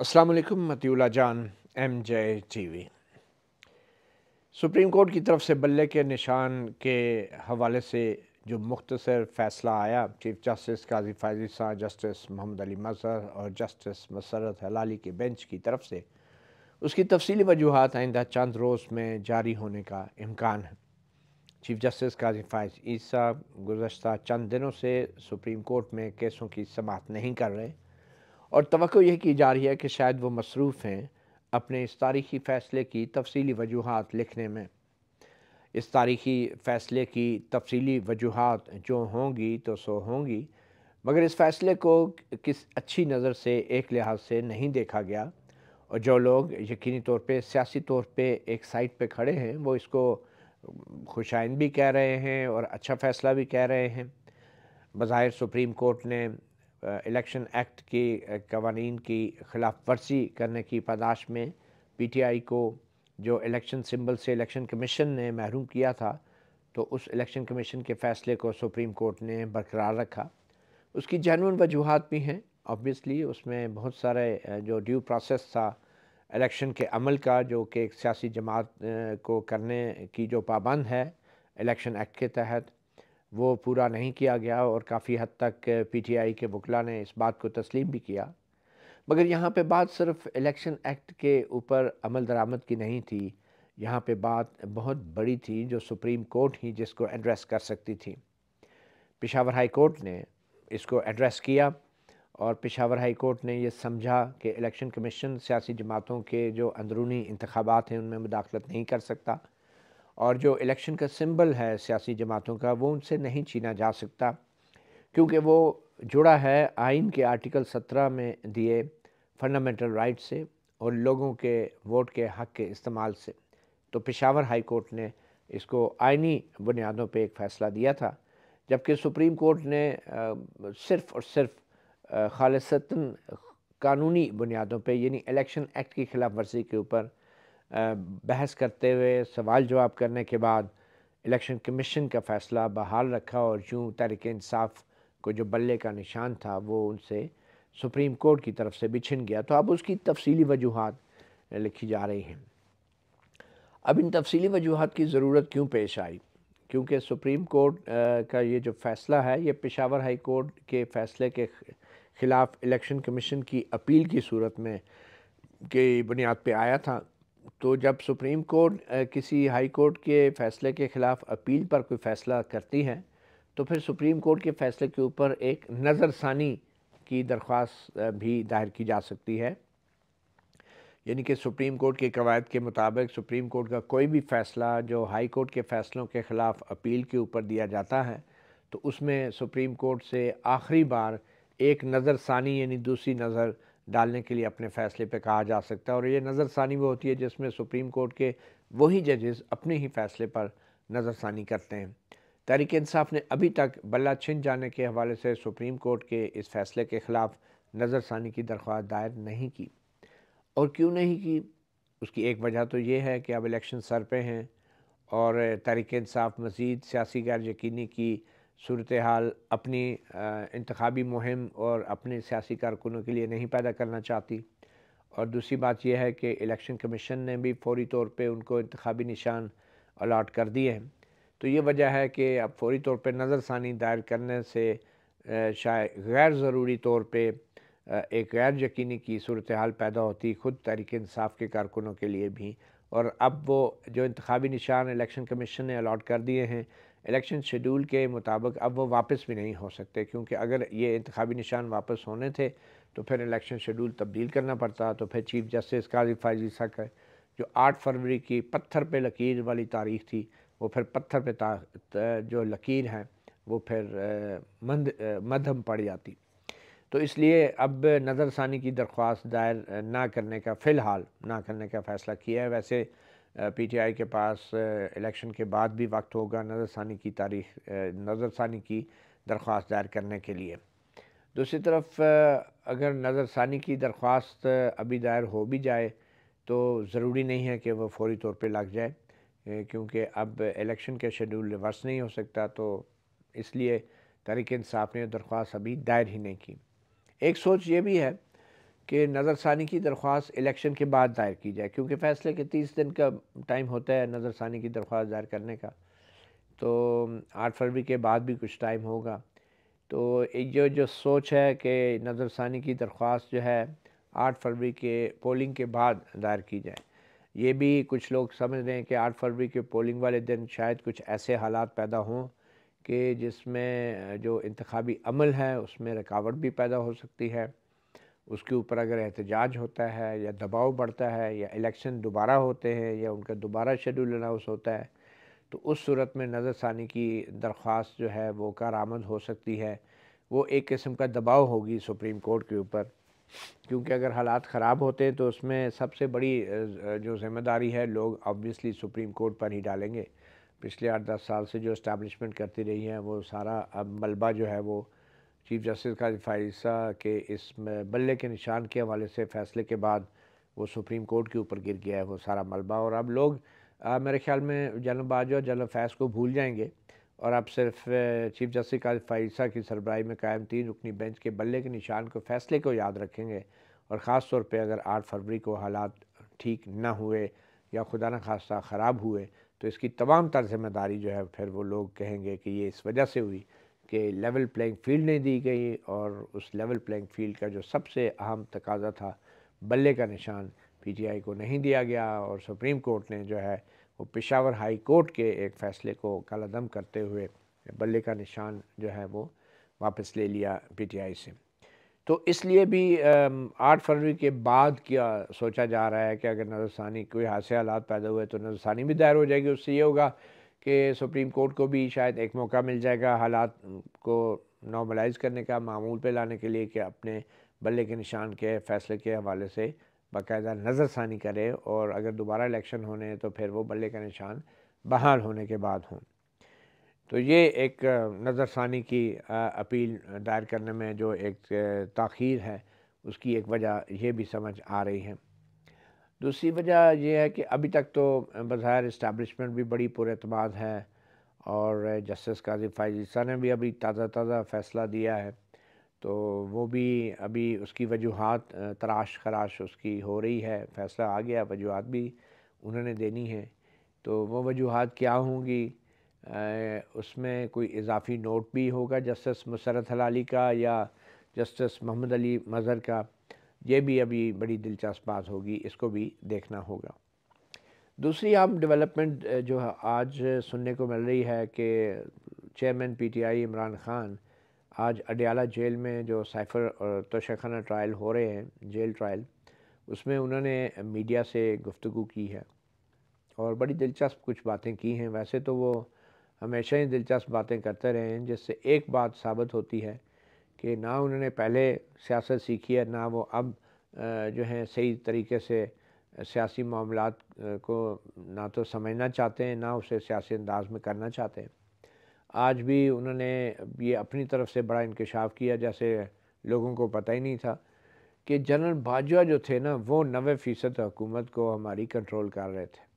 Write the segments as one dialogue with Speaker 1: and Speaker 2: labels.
Speaker 1: वालेकुम मतीला जान M J T V Supreme Court की तरफ से बल्ले के निशान के हवाले से जो मुख्तसर फैसला आया चीफ जस्टिस काजी फायजी शाह जस्टिस मोहम्मद अली मजहर और जस्टिस मसरत हलाली के बेंच की तरफ से उसकी तफसीली वजूहत आइंदा चंद रोज़ में जारी होने का इम्कान है चीफ जस्टिस काजी फायज ईसा गुजशत चंद दिनों से सुप्रीम कोर्ट में केसों की समात नहीं कर रहे और तो यह की जा रही है कि शायद वो मसरूफ़ हैं अपने इस तारीख़ी फ़ैसले की तफसीली वजूहत लिखने में इस तारीख़ी फ़ैसले की तफसीली वजूहत जो होंगी तो सो होंगी मगर इस फ़ैसले को किस अच्छी नज़र से एक लिहाज से नहीं देखा गया और जो लोग यकीनी तौर पर सियासी तौर पर एक साइड पर खड़े हैं वो इसको खुशाइन भी कह रहे हैं और अच्छा फ़ैसला भी कह रहे हैं बज़ाहिर सुप्रीम कोर्ट ने इलेक्शन एक्ट के कवानी की खिलाफ वर्जी करने की पदाश में पीटीआई को जो इलेक्शन सिंबल से इलेक्शन कमीशन ने महरूम किया था तो उस इलेक्शन कमीशन के फ़ैसले को सुप्रीम कोर्ट ने बरकरार रखा उसकी जानवन वजूहत भी हैं ऑब्वियसली उसमें बहुत सारे जो ड्यू प्रोसेस था इलेक्शन के अमल का जो कि एक सियासी जमात को करने की जो पाबंद है इलेक्शन एक्ट के तहत वो पूरा नहीं किया गया और काफ़ी हद तक पीटीआई के वकला ने इस बात को तस्लीम भी किया मगर यहाँ पे बात सिर्फ इलेक्शन एक्ट के ऊपर अमल दरामद की नहीं थी यहाँ पे बात बहुत बड़ी थी जो सुप्रीम कोर्ट ही जिसको एड्रेस कर सकती थी पिशावर हाई कोर्ट ने इसको एड्रेस किया और पिशावर हाई कोर्ट ने यह समझा कि इलेक्शन कमीशन सियासी जमातों के जो अंदरूनी इंतबात हैं उनमें मुदाखलत नहीं कर सकता और जो इलेक्शन का सिंबल है सियासी जमातों का वो उनसे नहीं छीना जा सकता क्योंकि वो जुड़ा है आइन के आर्टिकल 17 में दिए फंडामेंटल राइट से और लोगों के वोट के हक के इस्तेमाल से तो पेशावर हाई कोर्ट ने इसको आइनी बुनियादों पे एक फ़ैसला दिया था जबकि सुप्रीम कोर्ट ने सिर्फ़ और सिर्फ खालसता कानूनी बुनियादों पे यानी इलेक्शन एक्ट की खिलाफ वर्जी के ऊपर बहस करते हुए सवाल जवाब करने के बाद इलेक्शन कमीशन का फ़ैसला बहाल रखा और यूँ तहरीक इंसाफ को जो बल्ले का निशान था वो उनसे सुप्रीम कोर्ट की तरफ से भी छिन गया तो अब उसकी तफसली वजूहत लिखी जा रही हैं अब इन तफसीली वजूहत की ज़रूरत क्यों पेश आई क्योंकि सुप्रीम कोर्ट का ये जो फ़ैसला है ये पेशावर हाई कोर्ट के फ़ैसले के ख़िलाफ़ इलेक्शन कमीशन की अपील की सूरत में की बुनियाद पर आया था तो जब सुप्रीम कोर्ट किसी हाई कोर्ट के फ़ैसले के ख़िलाफ़ अपील पर कोई फ़ैसला करती है तो फिर सुप्रीम कोर्ट के फ़ैसले के ऊपर एक नज़रसानी की दरख्वास्त भी दायर की जा सकती है यानी कि सुप्रीम कोर्ट के कवायद के मुताबिक सुप्रीम कोर्ट का कोई भी फ़ैसला जो हाई कोर्ट के फ़ैसलों के ख़िलाफ़ अपील के ऊपर दिया जाता है तो उसमें सुप्रीम कोर्ट से आखिरी बार एक नज़रसानी यानी दूसरी नज़र डालने के लिए अपने फैसले पे कहा जा सकता है और ये नज़रसानी वो होती है जिसमें सुप्रीम कोर्ट के वही जजेस अपने ही फैसले पर नज़रसानी करते हैं तहरीक इंसाफ ने अभी तक बल्ला छिन जाने के हवाले से सुप्रीम कोर्ट के इस फैसले के ख़िलाफ़ नज़रसानी की दरख्वास्त दायर नहीं की और क्यों नहीं की उसकी एक वजह तो ये है कि अब इलेक्शन सर पे हैं और तहरीक इंसाफ मज़ीद सियासी गैर यकीनी की सूरत हाल अपनी इंतबी मुहिम और अपने सियासी कारकुनों के लिए नहीं पैदा करना चाहती और दूसरी बात यह है कि इलेक्शन कमीशन ने भी फौरी तौर पर उनको इंतबी निशान अलाट कर दिए हैं तो ये वजह है कि अब फौरी तौर पर नज़रसानी दायर करने से शायद गैर ज़रूरी तौर पर एक गैर यकीनी की सूरत हाल पैदा होती खुद तहरीक इंसाफ के कारकुनों के लिए भी और अब वो जो इंतबी निशान इलेक्शन कमीशन ने अलाट कर दिए हैं इलेक्शन शेड्यूल के मुताबिक अब वो वापस भी नहीं हो सकते क्योंकि अगर ये इंतबी निशान वापस होने थे तो फिर इलेक्शन शेड्यूल तब्दील करना पड़ता तो फिर चीफ जस्टिस काजी फाजी सक जो आठ फरवरी की पत्थर पर लकीर वाली तारीख थी वो फिर पत्थर पे जो लकीर हैं वो फिर मंद मध्यम पड़ जाती तो इसलिए अब नज़रसानी की दरख्वास्त दायर ना करने का फ़िलहाल ना करने का फ़ैसला किया है वैसे पीटीआई के पास इलेक्शन के बाद भी वक्त होगा नज़रसानी की तारीख नज़रसानी की दरख्वास्त दायर करने के लिए दूसरी तरफ अगर नज़रसानी की दरख्वास्त अभी दायर हो भी जाए तो ज़रूरी नहीं है कि वह फौरी तौर पर लग जाए क्योंकि अब इलेक्शन के शेड्यूल रिवर्स नहीं हो सकता तो इसलिए तरीक़ानसाफ़ ने दरख्वास्त अभी दायर ही नहीं की एक सोच ये भी है कि नज़रसानी की दरख्वास्त इलेक्शन के बाद दायर की जाए क्योंकि फ़ैसले के तीस दिन का टाइम होता है नज़रसानी की दरख्वास्त दायर करने का तो आठ फरवरी के बाद भी कुछ टाइम होगा तो ये जो सोच है कि नज़रसानी की दरख्वास्त जो है आठ फरवरी के पोलिंग के बाद दायर की जाए ये भी कुछ लोग समझ रहे हैं कि आठ फरवरी के पोलिंग वाले दिन शायद कुछ ऐसे हालात पैदा हों कि जिसमें जो इंतबी अमल है उसमें रुकावट भी पैदा हो सकती है उसके ऊपर अगर एहतजाज होता है या दबाव बढ़ता है या इलेक्शन दोबारा होते हैं या उनका दोबारा शेड्यूल अनाउंस होता है तो उस सूरत में नज़रसानी की दरख्वास्त जो है वो आमद हो सकती है वो एक किस्म का दबाव होगी सुप्रीम कोर्ट के ऊपर क्योंकि अगर हालात ख़राब होते हैं तो उसमें सबसे बड़ी जो जिम्मेदारी है लोग ऑब्वियसली सुप्रीम कोर्ट पर ही डालेंगे पिछले आठ दस साल से जो इस्टेबलिशमेंट करती रही है वो सारा अब मलबा जो है वो चीफ जस्टिस का फारिसा के इस बल्ले के निशान के हवाले से फैसले के बाद वो सुप्रीम कोर्ट के ऊपर गिर गया है वो सारा मलबा और अब लोग आ, मेरे ख्याल में जनरल और जनरल फैज़ को भूल जाएंगे और अब सिर्फ चीफ जस्टिस का फाइसा की सरबराही में कायम तीन रुकनी बेंच के बल्ले के निशान को फैसले को याद रखेंगे और ख़ास तौर पर अगर आठ फरवरी को हालात ठीक ना हुए या खुदा न खासा ख़राब हुए तो इसकी तमाम तर जिम्मेदारी जो है फिर वो लोग कहेंगे कि ये इस वजह से हुई के लेवल प्लेइंग फील्ड नहीं दी गई और उस लेवल प्लेइंग फील्ड का जो सबसे अहम तकाजा था बल्ले का निशान पीटीआई को नहीं दिया गया और सुप्रीम कोर्ट ने जो है वो पेशावर हाई कोर्ट के एक फ़ैसले को कलदम करते हुए बल्ले का निशान जो है वो वापस ले लिया पीटीआई से तो इसलिए भी आठ फरवरी के बाद क्या सोचा जा रहा है कि अगर नज़रसानी कोई हादसे हालात पैदा हुए तो नज़रसानी भी दायर हो जाएगी उससे ये होगा कि सुप्रीम कोर्ट को भी शायद एक मौका मिल जाएगा हालात को नॉर्मलाइज करने का मामूल पे लाने के लिए कि अपने बल्ले के निशान के फैसले के हवाले से बाकायदा नज़रसानी करे और अगर दोबारा इलेक्शन होने हैं तो फिर वो बल्ले का निशान बहाल होने के बाद हों तो ये एक नज़रसानी की अपील दायर करने में जो एक ताखीर है उसकी एक वजह यह भी समझ आ रही है दूसरी वजह यह है कि अभी तक तो बाहर इस्टबलिशमेंट भी बड़ी पुरमाद है और जस्टिस काजी फायजीसा ने भी अभी ताज़ा ताज़ा फ़ैसला दिया है तो वो भी अभी उसकी वजूहत तराश खराश उसकी हो रही है फ़ैसला आ गया वजूहत भी उन्होंने देनी है तो वो वजूहत क्या होंगी उसमें कोई इजाफी नोट भी होगा जस्टिस मुसरत हलाली का या जस्टिस मोहम्मद अली मज़हर का ये भी अभी बड़ी दिलचस्प बात होगी इसको भी देखना होगा दूसरी आम डेवलपमेंट जो आज सुनने को मिल रही है कि चेयरमैन पीटीआई इमरान ख़ान आज अडियाला जेल में जो साइफर और तोशाखाना ट्रायल हो रहे हैं जेल ट्रायल उसमें उन्होंने मीडिया से गुफ्तु की है और बड़ी दिलचस्प कुछ बातें की हैं वैसे तो वो हमेशा ही दिलचस्प बातें करते रहे हैं जिससे एक बात साबित होती है कि ना उन्होंने पहले सियासत सीखी है ना वो अब जो है सही तरीके से सियासी मामला को ना तो समझना चाहते हैं ना उसे सियासी अंदाज में करना चाहते हैं आज भी उन्होंने ये अपनी तरफ से बड़ा इंकशाफ किया जैसे लोगों को पता ही नहीं था कि जनरल बाजवा जो थे ना वो नबे फ़ीसद हुकूमत को हमारी कंट्रोल कर रहे थे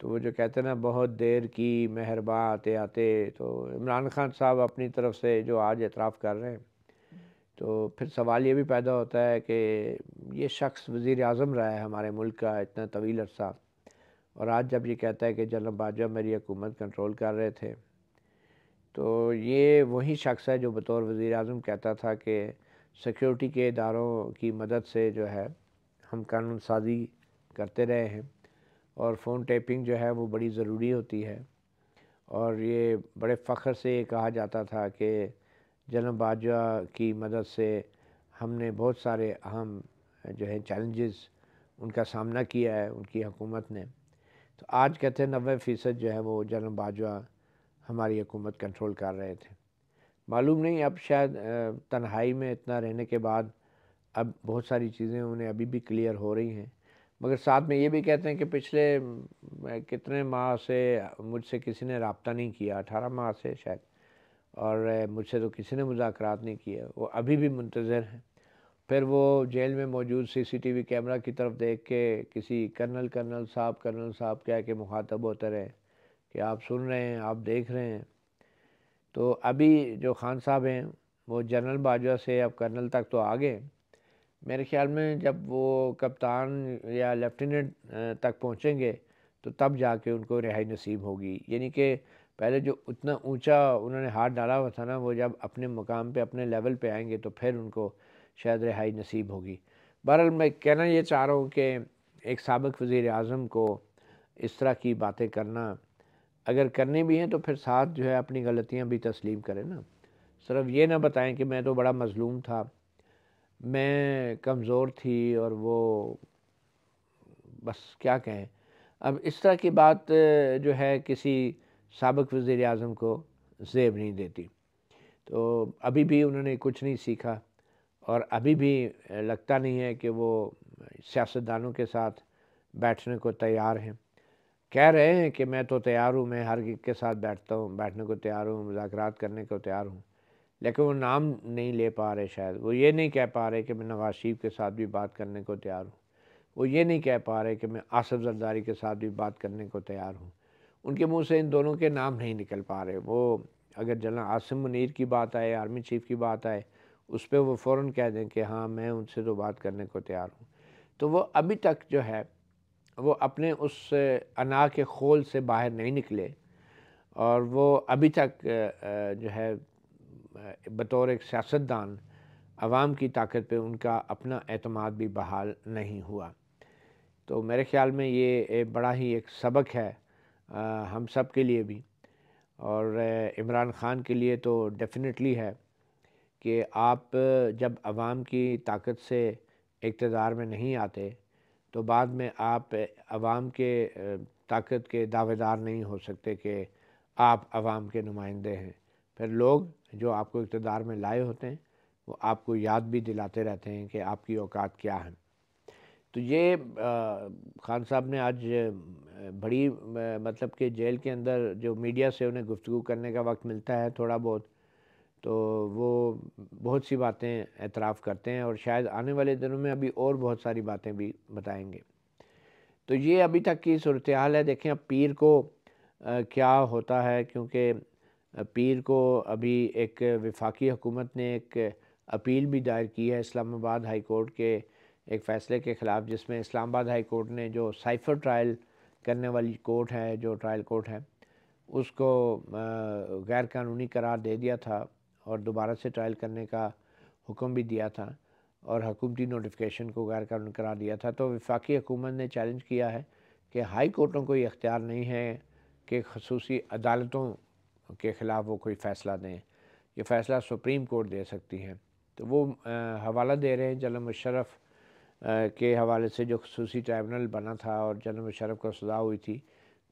Speaker 1: तो वो जो कहते ना बहुत देर की मेहरबा आते आते तो इमरान खान साहब अपनी तरफ से जो आज एतराफ़ कर रहे हैं तो फिर सवाल ये भी पैदा होता है कि ये शख्स वज़ी अजम रहा है हमारे मुल्क का इतना तवील अरसा और आज जब ये कहता है कि जनरल बाजवा मेरी हुकूमत कंट्रोल कर रहे थे तो ये वही शख्स है जो बतौर वज़ी अजम कहता था कि सिक्योरिटी के इदारों की मदद से जो है हम कानून साजी करते रहे हैं और फ़ोन टेपिंग जो है वो बड़ी ज़रूरी होती है और ये बड़े फ़ख्र से कहा जाता था कि बाजवा की मदद से हमने बहुत सारे अहम जो है चैलेंजेस उनका सामना किया है उनकी हुकूमत ने तो आज कहते हैं नबे फ़ीसद जो है वो बाजवा हमारी हुकूमत कंट्रोल कर रहे थे मालूम नहीं अब शायद तन्हाई में इतना रहने के बाद अब बहुत सारी चीज़ें उन्हें अभी भी क्लियर हो रही हैं मगर साथ में ये भी कहते हैं कि पिछले कितने माह से मुझसे किसी ने रबता नहीं किया अठारह माह से शायद और मुझसे तो किसी ने मुजात नहीं किया वो अभी भी मुंतज़र हैं फिर वो जेल में मौजूद सीसीटीवी कैमरा की तरफ देख के किसी कर्नल कर्नल साहब कर्नल साहब क्या के मुखातब होते रहे कि आप सुन रहे हैं आप देख रहे हैं तो अभी जो खान साहब हैं वो जनरल बाजवा से अब कर्नल तक तो आ गए मेरे ख्याल में जब वो कप्तान या लेफ्टिनेंट तक पहुँचेंगे तो तब जाके उनको रिहाई नसीब होगी यानी कि पहले जो उतना ऊंचा उन्होंने हाथ डाला हुआ था ना वो जब अपने मुकाम पे अपने लेवल पे आएंगे तो फिर उनको शायद रिहाई नसीब होगी बहरहाल मैं कहना ये चाह रहा हूँ कि एक सबक वज़ी अजम को इस तरह की बातें करना अगर करनी भी हैं तो फिर साथ जो है अपनी गलतियाँ भी तस्लीम करें ना सिर्फ ये ना बताएं कि मैं तो बड़ा मज़लूम था मैं कमज़ोर थी और वो बस क्या कहें अब इस तरह की बात जो है किसी सबक वज़ी अजम को जेब नहीं देती तो अभी भी उन्होंने कुछ नहीं सीखा और अभी भी लगता नहीं है कि वो सियासतदानों के साथ बैठने को तैयार हैं कह रहे हैं कि मैं तो तैयार हूँ मैं हर के साथ बैठता हूँ बैठने को तैयार हूँ मुजाकर करने को तैयार हूँ लेकिन वो नाम नहीं ले पा रहे शायद वो ये नहीं कह पा रहे कि मैं नवाज शरीफ के साथ भी बात करने को तैयार हूँ वो ये नहीं कह पा रहे कि मैं आसफ़ जरदारी के साथ भी बात करने को तैयार हूँ उनके मुंह से इन दोनों के नाम नहीं निकल पा रहे वो अगर जनरल आसिम मुनीर की बात आए आर्मी चीफ की बात आए उस पर वो फ़ौर कह दें कि हाँ मैं उनसे तो बात करने को तैयार हूँ तो वो अभी तक जो है वो अपने उस अना के खोल से बाहर नहीं निकले और वो अभी तक जो है बतौर एक सियासतदान आवाम की ताकत पे उनका अपना अतमाद भी बहाल नहीं हुआ तो मेरे ख्याल में ये बड़ा ही एक सबक है हम सब के लिए भी और इमरान ख़ान के लिए तो डेफिनेटली है कि आप जब आवाम की ताकत से इकतदार में नहीं आते तो बाद में आप आवाम के ताकत के दावेदार नहीं हो सकते कि आप आवाम के नुमाइंदे हैं फिर लोग जो आपको इकतदार में लाए होते हैं वो आपको याद भी दिलाते रहते हैं कि आपकी औकात क्या है तो ये खान साहब ने आज बड़ी मतलब कि जेल के अंदर जो मीडिया से उन्हें गुफ्तु करने का वक्त मिलता है थोड़ा बहुत तो वो बहुत सी बातें एतराफ़ करते हैं और शायद आने वाले दिनों में अभी और बहुत सारी बातें भी बताएंगे तो ये अभी तक की सूरत हाल है देखें अब पीर को आ, क्या होता है क्योंकि पीर को अभी एक विफाकी हुकूमत ने एक अपील भी दायर की है इस्लामाबाद हाई कोर्ट के एक फ़ैसले के ख़िलाफ़ जिसमें इस्लामाबाद हाई कोर्ट ने जो साइफ़र ट्रायल करने वाली कोर्ट है जो ट्रायल कोर्ट है उसको गैर कानूनी करार दे दिया था और दोबारा से ट्रायल करने का हुक्म भी दिया था और हकूमती नोटिफिकेशन को गैर कानूनी करार दिया था तो वफाकी हुकूमत ने चैलेंज किया है कि हाई कोर्टों को ये अख्तियार नहीं है कि खसूस अदालतों के ख़िलाफ़ वो कोई फ़ैसला दें ये फ़ैसला सुप्रीम कोर्ट दे सकती है तो वो हवाला दे रहे हैं जलम मुशरफ़ के हवाले से जो खसूसी ट्राइबूनल बना था और जनम मुशरफ को सजा हुई थी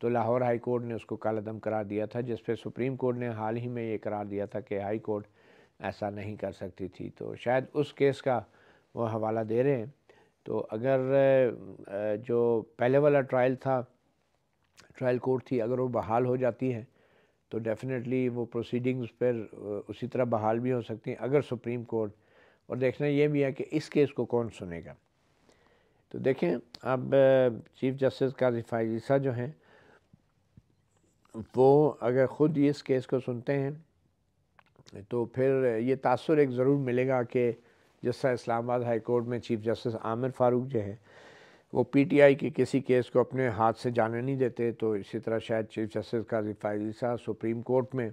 Speaker 1: तो लाहौर हाई कोर्ट ने उसको अदम करार दिया था जिस पर सुप्रीम कोर्ट ने हाल ही में ये करार दिया था कि हाई कोर्ट ऐसा नहीं कर सकती थी तो शायद उस केस का वो हवाला दे रहे हैं तो अगर जो पहले वाला ट्रायल था ट्रायल कोर्ट थी अगर वो बहाल हो जाती है तो डेफिनेटली वो प्रोसीडिंग्स पर उसी तरह बहाल भी हो सकती हैं अगर सुप्रीम कोर्ट और देखना ये भी है कि इस केस को कौन सुनेगा तो देखें अब चीफ जस्टिस का फाइसा जो हैं वो अगर ख़ुद इस केस को सुनते हैं तो फिर ये तासर एक ज़रूर मिलेगा कि जिस तरह इस्लामाबाद हाई कोर्ट में चीफ जस्टिस आमिर फ़ारूक जो हैं वो पीटीआई के किसी केस को अपने हाथ से जाने नहीं देते तो इसी तरह शायद चीफ जस्टिस काजी फाइसा सुप्रीम कोर्ट में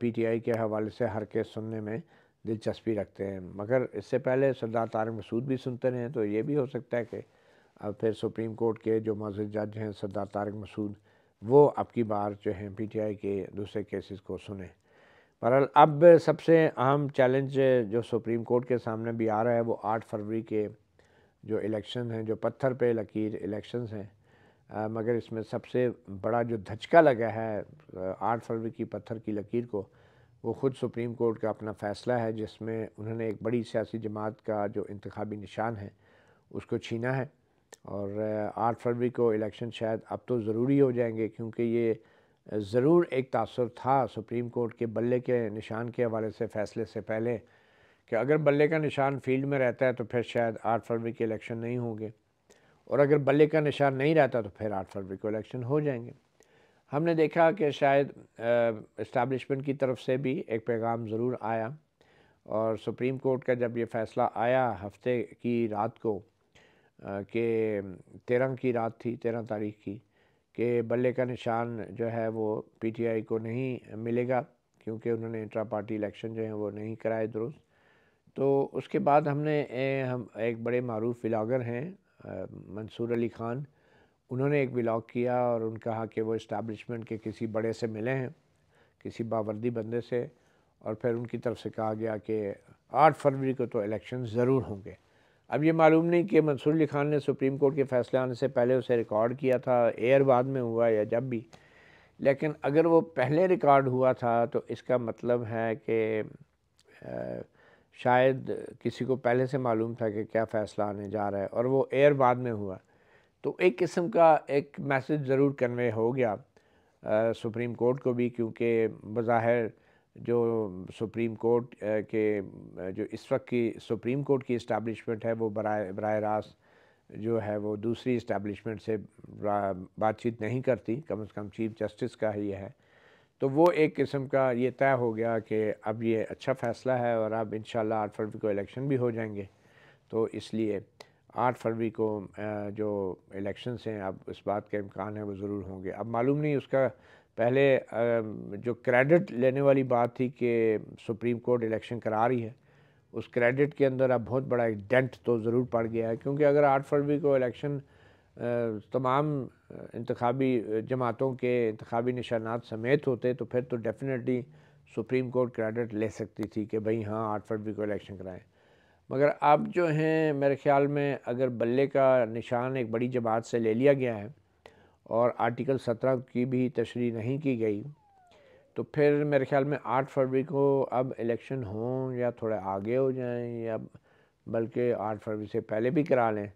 Speaker 1: पीटीआई के हवाले से हर केस सुनने में दिलचस्पी रखते हैं मगर इससे पहले सरदार तारक मसूद भी सुनते रहे तो ये भी हो सकता है कि अब फिर सुप्रीम कोर्ट के जो मौजूद जज हैं सरदार तारक मसूद वो अब की बार जो हैं पी टी आई के दूसरे केसेस को सुने बहरहाल अब सबसे अहम चैलेंज जो सुप्रीम कोर्ट के सामने भी आ रहा है वो आठ फरवरी के जो इलेक्शन हैं जो पत्थर पे लकीर इलेक्शंस हैं मगर इसमें सबसे बड़ा जो धचका लगा है आठ फरवरी की पत्थर की लकीर को वो ख़ुद सुप्रीम कोर्ट का अपना फ़ैसला है जिसमें उन्होंने एक बड़ी सियासी जमात का जो इंतबी निशान है उसको छीना है और आठ फरवरी को इलेक्शन शायद अब तो ज़रूरी हो जाएंगे क्योंकि ये ज़रूर एक तासर था सुप्रीम कोर्ट के बल्ले के निशान के हवाले से फ़ैसले से पहले कि अगर बल्ले का निशान फील्ड में रहता है तो फिर शायद आठ फरवरी के इलेक्शन नहीं होंगे और अगर बल्ले का निशान नहीं रहता तो फिर आठ फरवरी को इलेक्शन हो जाएंगे हमने देखा कि शायद इस्टबलिशमेंट की तरफ से भी एक पैगाम ज़रूर आया और सुप्रीम कोर्ट का जब ये फ़ैसला आया हफ्ते की रात को कि तेरह की रात थी तेरह तारीख की कि बल्ले का निशान जो है वो पीटीआई को नहीं मिलेगा क्योंकि उन्होंने इंट्रा पार्टी इलेक्शन जो है वो नहीं कराए दुरुस्त तो उसके बाद हमने ए, हम एक बड़े मरूफ बिलागर हैं मंसूर अली ख़ान उन्होंने एक ब्लॉग किया और उन कहा कि वो इस्टबलिशमेंट के किसी बड़े से मिले हैं किसी बावर्दी बंदे से और फिर उनकी तरफ से कहा गया कि आठ फरवरी को तो इलेक्शन ज़रूर होंगे अब ये मालूम नहीं कि मंसूर अली खान ने सुप्रीम कोर्ट के फैसले आने से पहले उसे रिकॉर्ड किया था एयर बाद में हुआ या जब भी लेकिन अगर वो पहले रिकॉर्ड हुआ था तो इसका मतलब है कि शायद किसी को पहले से मालूम था कि क्या फ़ैसला आने जा रहा है और वो एयर बाद में हुआ तो एक किस्म का एक मैसेज ज़रूर कन्वे हो गया आ, सुप्रीम कोर्ट को भी क्योंकि बज़ाहिर जो सुप्रीम कोर्ट के जो इस वक्त की सुप्रीम कोर्ट की इस्टबलिशमेंट है वो बर बर रास्त जो है वो दूसरी इस्टबलिशमेंट से बातचीत नहीं करती कम से कम चीफ जस्टिस का ही है तो वो एक किस्म का ये तय हो गया कि अब ये अच्छा फ़ैसला है और अब इन आठ फरवरी को इलेक्शन भी हो जाएंगे तो इसलिए आठ फरवरी को जो इलेक्शंस हैं अब इस बात का इम्कान है वो ज़रूर होंगे अब मालूम नहीं उसका पहले जो क्रेडिट लेने वाली बात थी कि सुप्रीम कोर्ट इलेक्शन करा रही है उस क्रेडिट के अंदर अब बहुत बड़ा एक डेंट तो ज़रूर पड़ गया है क्योंकि अगर आठ फरवरी को इलेक्शन तमाम इंतबी जमातों के इंतबी निशानात समेत होते तो फिर तो डेफिनेटली सुप्रीम कोर्ट क्रेडिट ले सकती थी कि भाई हाँ आठ फरवरी को इलेक्शन कराएं मगर अब जो हैं मेरे ख़्याल में अगर बल्ले का निशान एक बड़ी जमात से ले लिया गया है और आर्टिकल सत्रह की भी तशरी नहीं की गई तो फिर मेरे ख्याल में आठ फरवरी को अब इलेक्शन हों या थोड़े आगे हो जाएं या बल्कि आठ फरवरी से पहले भी करा लें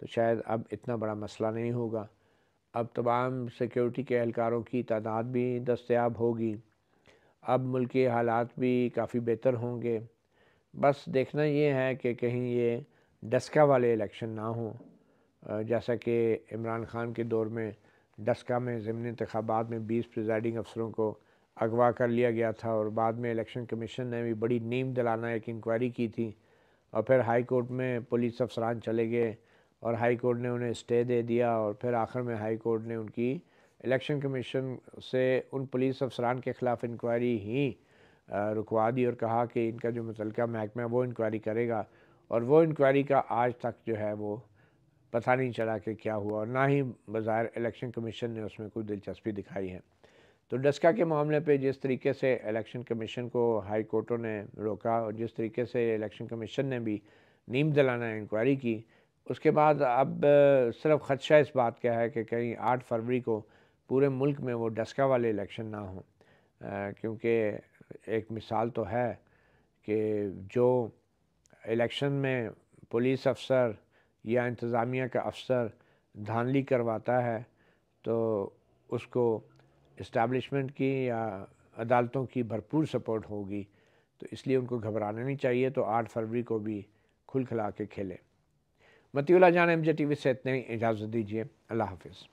Speaker 1: तो शायद अब इतना बड़ा मसला नहीं होगा अब तमाम सिक्योरिटी के एहलकारों की तादाद भी दस्तियाब होगी अब मुल्क के हालात भी काफ़ी बेहतर होंगे बस देखना ये है कि कहीं ये डस्का वाले इलेक्शन ना हों जैसा कि इमरान ख़ान के दौर में डस्का में ज़मन इंतबात में बीस प्रिजाइडिंग अफसरों को अगवा कर लिया गया था और बाद में इलेक्शन कमीशन ने भी बड़ी नीम दिलाना एक इंक्वायरी की थी और फिर हाई कोर्ट में पुलिस अफसरान चले गए और हाई कोर्ट ने उन्हें स्टे दे दिया और फिर आखिर में हाई कोर्ट ने उनकी इलेक्शन कमीशन से उन पुलिस अफसरान के ख़िलाफ़ इंक्वायरी ही रुकवा दी और कहा कि इनका जो मुतलका महकमा है वो इंक्वायरी करेगा और वो इंक्वायरी का आज तक जो है वो पता नहीं चला कि क्या हुआ और ना ही बाज़ाहिर इलेक्शन कमीशन ने उसमें कोई दिलचस्पी दिखाई है तो डस्का के मामले पे जिस तरीके से इलेक्शन कमीशन को हाई कोर्टों ने रोका और जिस तरीके से इलेक्शन कमीशन ने भी नीम दलाना इंक्वायरी की उसके बाद अब सिर्फ खदशा इस बात का है कि कहीं आठ फरवरी को पूरे मुल्क में वो डस्का वाले इलेक्शन ना हों क्योंकि एक मिसाल तो है कि जो इलेक्शन में पुलिस अफसर या इंतज़ामिया का अफसर धानली करवाता है तो उसको इस्टबलिशमेंट की या अदालतों की भरपूर सपोर्ट होगी तो इसलिए उनको घबराना नहीं चाहिए तो आठ फरवरी को भी खुल खिला के खेलें मतीला जान एम जे टी वी से इतने इजाज़त दीजिए अल्लाह हाफिज़